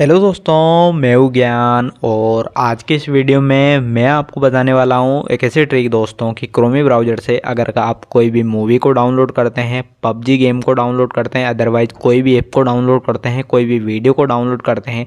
hello दोस्तों मैं हूँ ज्ञान और आज के इस वीडियो में मैं आपको बताने वाला हूँ एक ऐसे ट्रिक दोस्तों कि क्रोमी ब्राउज़र से अगर आप कोई भी मूवी को डाउनलोड करते हैं पबजी गेम को डाउनलोड करते हैं अदरवाइज कोई भी ऐप को डाउनलोड करते हैं कोई भी वीडियो को डाउनलोड करते हैं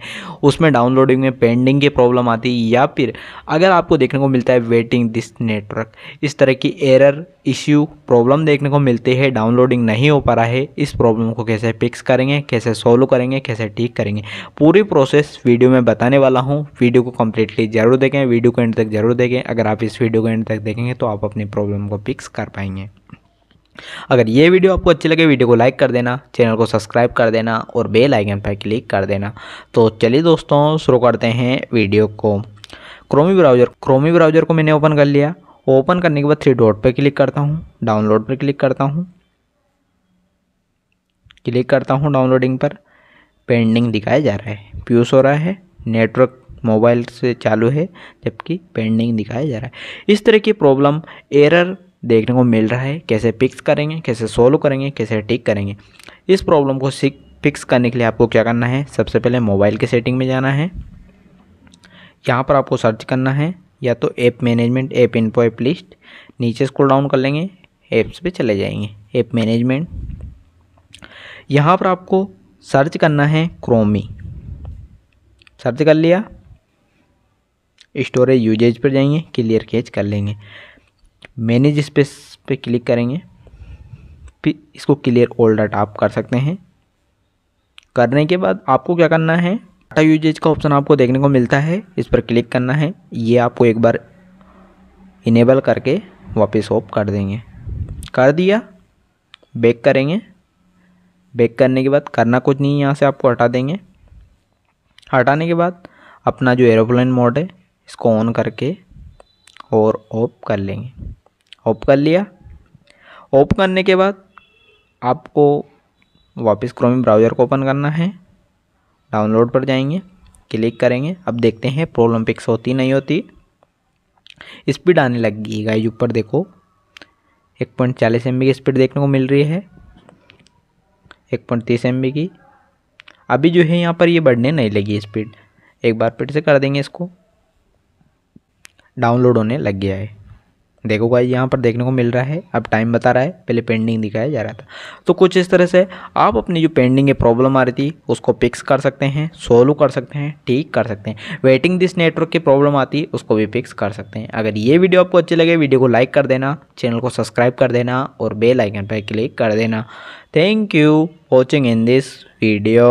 उसमें डाउनलोडिंग में पेंडिंग की प्रॉब्लम आती है या फिर अगर आपको देखने को मिलता है वेटिंग दिस नेटवर्क इस तरह की एरर इश्यू प्रॉब्लम देखने को मिलती है डाउनलोडिंग नहीं हो पा रहा है इस प्रॉब्लम को कैसे फिक्स करेंगे कैसे सॉल्व करेंगे कैसे ठीक करेंगे पूरी पूरी प्रोसेस वीडियो में बताने वाला हूँ वीडियो को कम्प्लीटली जरूर देखें वीडियो को एंड तक जरूर देखें अगर आप इस वीडियो को एंड तक देखेंगे तो आप अपनी प्रॉब्लम को फिक्स कर पाएंगे अगर ये वीडियो आपको अच्छी लगे वीडियो को लाइक कर देना चैनल को सब्सक्राइब कर देना और बेल आइकन पर क्लिक कर देना तो चलिए दोस्तों शुरू करते हैं वीडियो को क्रोमी ब्राउज़र क्रोमी ब्राउज़र को मैंने ओपन कर लिया ओपन करने के बाद थ्री डॉट पर क्लिक करता हूँ डाउनलोड पर क्लिक करता हूँ क्लिक करता हूँ डाउनलोडिंग पर पेंडिंग दिखाया जा रहा है प्यूस हो रहा है नेटवर्क मोबाइल से चालू है जबकि पेंडिंग दिखाया जा रहा है इस तरह की प्रॉब्लम एरर देखने को मिल रहा है कैसे फिक्स करेंगे कैसे सोल्व करेंगे कैसे टिक करेंगे इस प्रॉब्लम को फिक्स करने के लिए आपको क्या करना है सबसे पहले मोबाइल के सेटिंग में जाना है यहाँ पर आपको सर्च करना है या तो app management app in app list नीचे स्क्रॉल डाउन कर लेंगे ऐप्स पे चले जाएंगे ऐप मैनेजमेंट यहाँ पर आपको सर्च करना है क्रोमी सर्च कर लिया स्टोरेज यूजेज पर जाएंगे क्लियर कैच कर लेंगे मैनेज स्पेस पे क्लिक करेंगे फिर इसको क्लियर ओल्ड डाटा आप कर सकते हैं करने के बाद आपको क्या करना है डाटा यूजेज का ऑप्शन आपको देखने को मिलता है इस पर क्लिक करना है ये आपको एक बार इनेबल करके वापस ऑफ कर देंगे कर दिया बैक करेंगे बेक करने के बाद करना कुछ नहीं यहाँ से आपको हटा देंगे हटाने के बाद अपना जो एरोप्लेन मोड है इसको ऑन करके और ऑफ कर लेंगे ऑफ कर लिया ऑफ करने के बाद आपको वापस क्रोमी ब्राउज़र को ओपन करना है डाउनलोड पर जाएंगे क्लिक करेंगे अब देखते हैं प्रॉब्लम पिक्स होती नहीं होती स्पीड आने लग गई गाइज ऊपर देखो एक पॉइंट चालीस एम की स्पीड देखने को मिल रही है एक पॉइंट तीस एम की अभी जो है यहाँ पर ये बढ़ने नहीं लगी स्पीड एक बार फिर से कर देंगे इसको डाउनलोड होने लग गया है देखो भाई यहाँ पर देखने को मिल रहा है अब टाइम बता रहा है पहले पेंडिंग दिखाया जा रहा था तो कुछ इस तरह से आप अपनी जो पेंडिंग है प्रॉब्लम आ रही थी उसको फिक्स कर सकते हैं सोल्व कर सकते हैं ठीक कर सकते हैं वेटिंग दिस नेटवर्क की प्रॉब्लम आती है उसको भी फिक्स कर सकते हैं अगर ये वीडियो आपको अच्छी लगे वीडियो को लाइक कर देना चैनल को सब्सक्राइब कर देना और बेलाइकन पर क्लिक कर देना thank you watching in this video